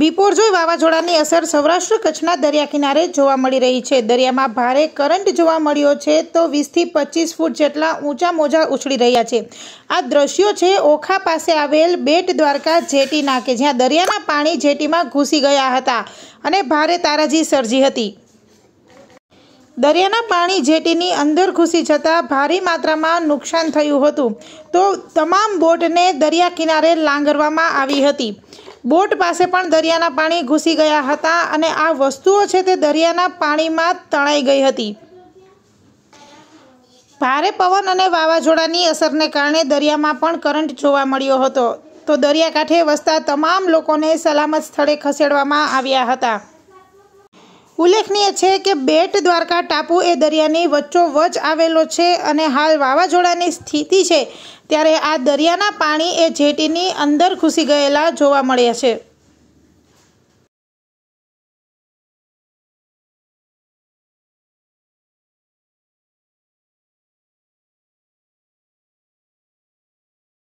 બિપોરજોય વાવાઝોડાની અસર સૌરાષ્ટ્ર કચ્છના દરિયા કિનારે જોવા મળી રહી છે દરિયામાં ભારે કરંટ જોવા મળ્યો છે તો વીસથી પચીસ ફૂટ જેટલા ઊંચા મોજા ઉછળી રહ્યા છે આ દ્રશ્યો છે ઓખા પાસે આવેલ બેટ દ્વારકા જેટીના કે જ્યાં દરિયાના પાણી જેટીમાં ઘૂસી ગયા હતા અને ભારે તારાજી સર્જી હતી દરિયાના પાણી જેટીની અંદર ઘૂસી જતાં ભારે માત્રામાં નુકસાન થયું હતું તો તમામ બોટને દરિયા કિનારે લાંગરવામાં આવી હતી બોટ પાસે પણ દરિયાના પાણી ઘૂસી ગયા હતા અને આ વસ્તુઓ છે તે દરિયાના પાણીમાં તણાઈ ગઈ હતી ભારે પવન અને વાવાઝોડાની અસરને કારણે દરિયામાં પણ કરંટ જોવા મળ્યો હતો તો દરિયાકાંઠે વસતા તમામ લોકોને સલામત સ્થળે ખસેડવામાં આવ્યા હતા ઉલ્લેખનીય છે કે બેટ દ્વારકા ટાપુ એ દરિયાની વચ્ચોવચ આવેલો છે અને હાલ વાવાઝોડાની સ્થિતિ છે ત્યારે આ દરિયાના પાણી એ જેટીની અંદર ઘૂસી ગયેલા જોવા મળ્યા છે